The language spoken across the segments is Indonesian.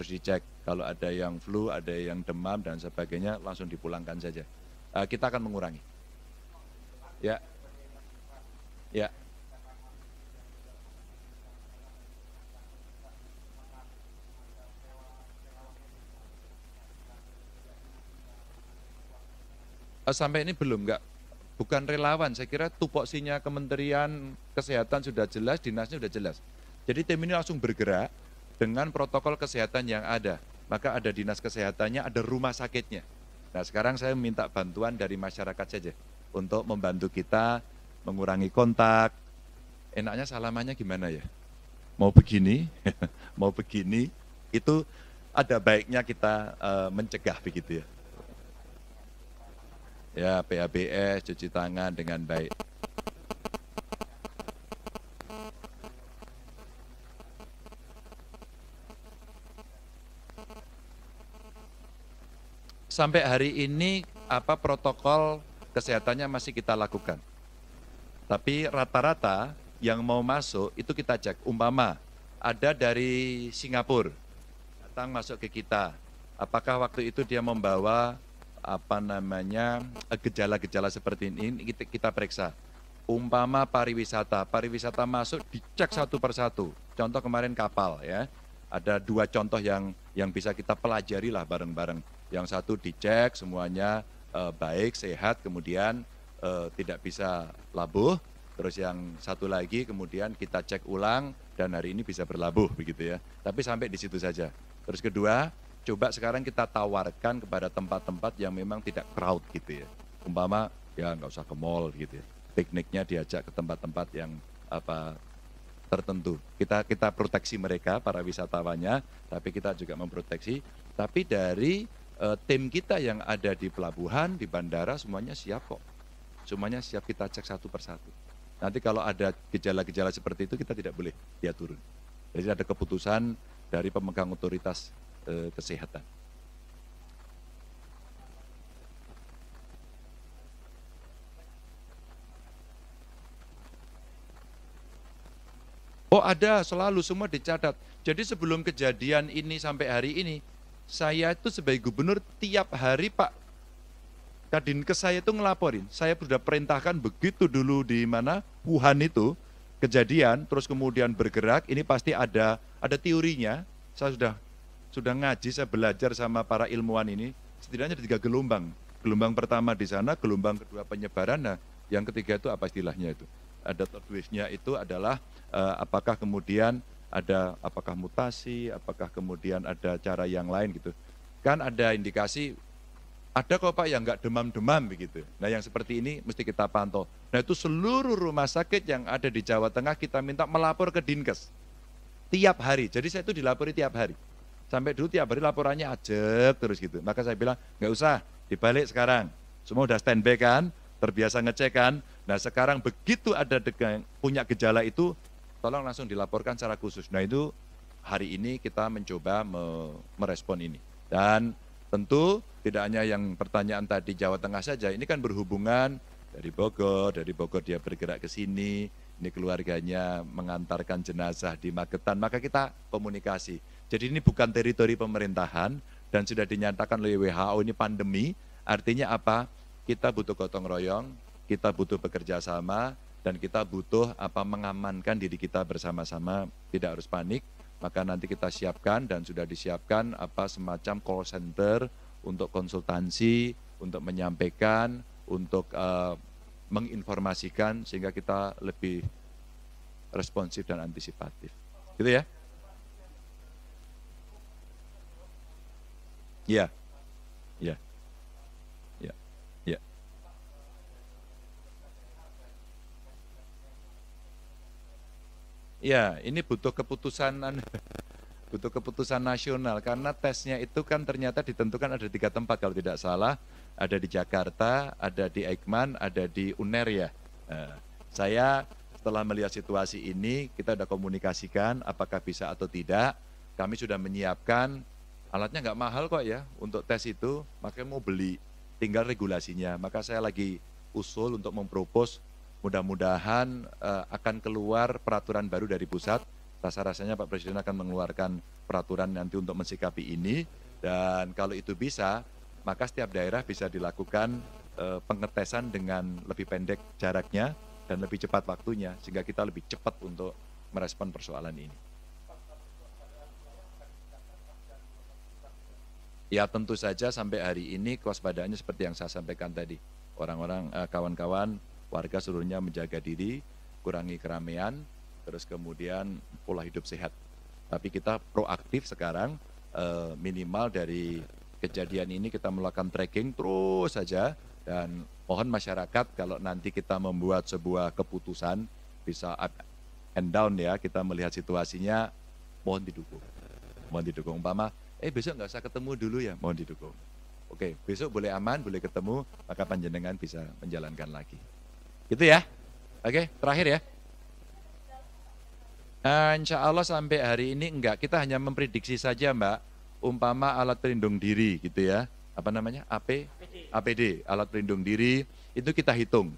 harus dicek. Kalau ada yang flu, ada yang demam dan sebagainya langsung dipulangkan saja. Uh, kita akan mengurangi. Ya. Ya. Eh, sampai ini belum enggak bukan relawan saya kira tupoksinya Kementerian Kesehatan sudah jelas dinasnya sudah jelas jadi tim ini langsung bergerak dengan protokol kesehatan yang ada. Maka ada dinas kesehatannya, ada rumah sakitnya. Nah sekarang saya minta bantuan dari masyarakat saja untuk membantu kita mengurangi kontak. Enaknya salamannya gimana ya? Mau begini, mau begini, itu ada baiknya kita uh, mencegah begitu ya. Ya, PABS, cuci tangan dengan baik. sampai hari ini apa protokol kesehatannya masih kita lakukan. Tapi rata-rata yang mau masuk itu kita cek. Umpama ada dari Singapura datang masuk ke kita. Apakah waktu itu dia membawa apa namanya gejala-gejala seperti ini kita, kita periksa. Umpama pariwisata, pariwisata masuk dicek satu persatu. Contoh kemarin kapal ya, ada dua contoh yang yang bisa kita pelajari lah bareng-bareng yang satu dicek semuanya uh, baik, sehat, kemudian uh, tidak bisa labuh, terus yang satu lagi kemudian kita cek ulang dan hari ini bisa berlabuh begitu ya. Tapi sampai di situ saja. Terus kedua, coba sekarang kita tawarkan kepada tempat-tempat yang memang tidak crowd gitu ya. Umpama ya nggak usah ke mall gitu ya. Pikniknya diajak ke tempat-tempat yang apa tertentu. Kita kita proteksi mereka para wisatawannya, tapi kita juga memproteksi tapi dari uh, tim kita yang ada di pelabuhan, di bandara semuanya siap kok. Semuanya siap kita cek satu persatu. Nanti kalau ada gejala-gejala seperti itu kita tidak boleh dia turun. Jadi ada keputusan dari pemegang otoritas uh, kesehatan. Oh ada, selalu semua dicatat. Jadi sebelum kejadian ini sampai hari ini, saya itu sebagai gubernur tiap hari Pak Kadin ke saya itu ngelaporin. Saya sudah perintahkan begitu dulu di mana Wuhan itu kejadian terus kemudian bergerak ini pasti ada ada teorinya. Saya sudah sudah ngaji, saya belajar sama para ilmuwan ini setidaknya ada tiga gelombang. Gelombang pertama di sana, gelombang kedua penyebaran, nah yang ketiga itu apa istilahnya itu? Ada third itu adalah uh, apakah kemudian ada apakah mutasi, apakah kemudian ada cara yang lain gitu. Kan ada indikasi, ada kok Pak yang nggak demam-demam begitu. Nah yang seperti ini mesti kita pantau. Nah itu seluruh rumah sakit yang ada di Jawa Tengah kita minta melapor ke Dinkes. Tiap hari, jadi saya itu dilapori tiap hari. Sampai dulu tiap hari laporannya ajek terus gitu. Maka saya bilang, nggak usah, dibalik sekarang. Semua udah standby kan, terbiasa ngecek kan. Nah sekarang begitu ada punya gejala itu, tolong langsung dilaporkan secara khusus. Nah itu hari ini kita mencoba me merespon ini. Dan tentu tidak hanya yang pertanyaan tadi Jawa Tengah saja, ini kan berhubungan dari Bogor, dari Bogor dia bergerak ke sini, ini keluarganya mengantarkan jenazah di Magetan, maka kita komunikasi. Jadi ini bukan teritori pemerintahan dan sudah dinyatakan oleh WHO ini pandemi, artinya apa? Kita butuh gotong royong, kita butuh bekerja sama, dan kita butuh apa mengamankan diri kita bersama-sama tidak harus panik maka nanti kita siapkan dan sudah disiapkan apa semacam call center untuk konsultansi untuk menyampaikan untuk uh, menginformasikan sehingga kita lebih responsif dan antisipatif gitu ya ya yeah. ya yeah. Ya, ini butuh keputusan butuh keputusan nasional karena tesnya itu kan ternyata ditentukan ada tiga tempat kalau tidak salah ada di Jakarta ada di Eijkman ada di UNER ya eh, saya setelah melihat situasi ini kita sudah komunikasikan apakah bisa atau tidak kami sudah menyiapkan alatnya nggak mahal kok ya untuk tes itu makanya mau beli tinggal regulasinya maka saya lagi usul untuk mempropos mudah-mudahan uh, akan keluar peraturan baru dari pusat. Rasa-rasanya Pak Presiden akan mengeluarkan peraturan nanti untuk mensikapi ini dan kalau itu bisa, maka setiap daerah bisa dilakukan uh, pengetesan dengan lebih pendek jaraknya dan lebih cepat waktunya sehingga kita lebih cepat untuk merespon persoalan ini. Ya tentu saja sampai hari ini kewaspadaannya seperti yang saya sampaikan tadi. Orang-orang eh, kawan-kawan warga seluruhnya menjaga diri, kurangi keramaian, terus kemudian pola hidup sehat. Tapi kita proaktif sekarang eh, minimal dari kejadian ini kita melakukan tracking terus saja dan mohon masyarakat kalau nanti kita membuat sebuah keputusan bisa up and down ya kita melihat situasinya mohon didukung mohon didukung umpama eh besok nggak usah ketemu dulu ya mohon didukung oke besok boleh aman boleh ketemu maka panjenengan bisa menjalankan lagi gitu ya. Oke, terakhir ya. Nah, insya Allah sampai hari ini enggak, kita hanya memprediksi saja Mbak, umpama alat pelindung diri gitu ya, apa namanya, AP, APD alat pelindung diri, itu kita hitung.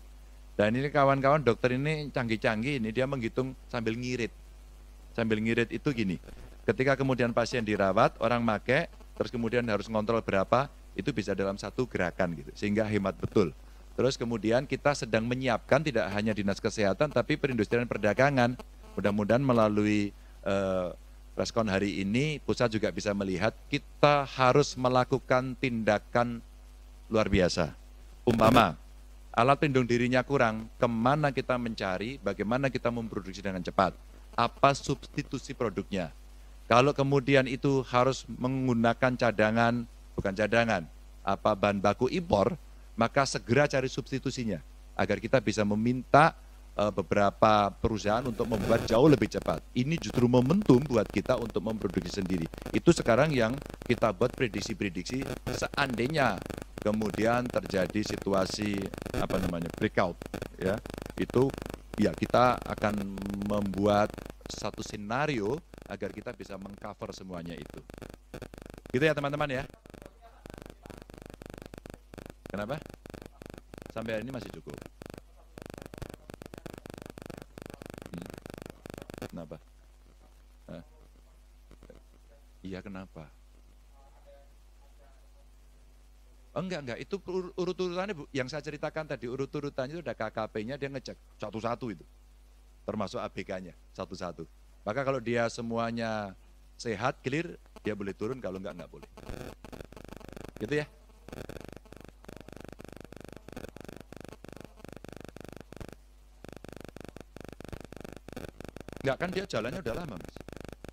Dan ini kawan-kawan dokter ini canggih-canggih ini, dia menghitung sambil ngirit. Sambil ngirit itu gini, ketika kemudian pasien dirawat, orang make, terus kemudian harus ngontrol berapa, itu bisa dalam satu gerakan gitu, sehingga hemat betul. Terus kemudian kita sedang menyiapkan tidak hanya dinas kesehatan tapi perindustrian perdagangan. Mudah-mudahan melalui uh, hari ini pusat juga bisa melihat kita harus melakukan tindakan luar biasa. Umpama alat pelindung dirinya kurang, kemana kita mencari, bagaimana kita memproduksi dengan cepat, apa substitusi produknya. Kalau kemudian itu harus menggunakan cadangan, bukan cadangan, apa bahan baku impor, maka segera cari substitusinya agar kita bisa meminta eh, beberapa perusahaan untuk membuat jauh lebih cepat. Ini justru momentum buat kita untuk memproduksi sendiri. Itu sekarang yang kita buat prediksi-prediksi seandainya kemudian terjadi situasi apa namanya breakout ya. Itu ya kita akan membuat satu senario agar kita bisa mengcover semuanya itu. Gitu ya teman-teman ya. Kenapa? Sampai hari ini masih cukup. Hmm. Kenapa? Iya kenapa? Oh, enggak, enggak. Itu urut-urutannya yang saya ceritakan tadi, urut-urutannya itu ada KKP-nya, dia ngecek satu-satu itu. Termasuk ABK-nya, satu-satu. Maka kalau dia semuanya sehat, clear, dia boleh turun, kalau enggak, enggak boleh. Gitu ya. Enggak kan dia jalannya udah lama mas.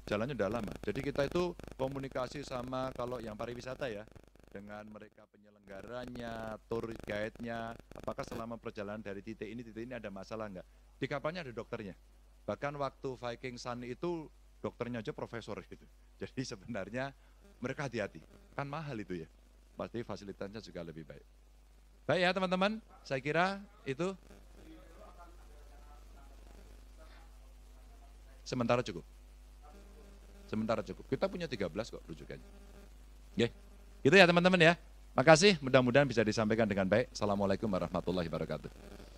Jalannya udah lama. Jadi kita itu komunikasi sama kalau yang pariwisata ya dengan mereka penyelenggaranya, tour guide-nya, apakah selama perjalanan dari titik ini titik ini ada masalah enggak? Di kapalnya ada dokternya. Bahkan waktu Viking Sun itu dokternya aja profesor gitu. Jadi sebenarnya mereka hati-hati. Kan mahal itu ya. Pasti fasilitasnya juga lebih baik. Baik ya teman-teman, saya kira itu Sementara cukup. Sementara cukup. Kita punya 13 kok rujukannya. Oke. Gitu ya teman-teman ya. Makasih, mudah-mudahan bisa disampaikan dengan baik. Assalamualaikum warahmatullahi wabarakatuh.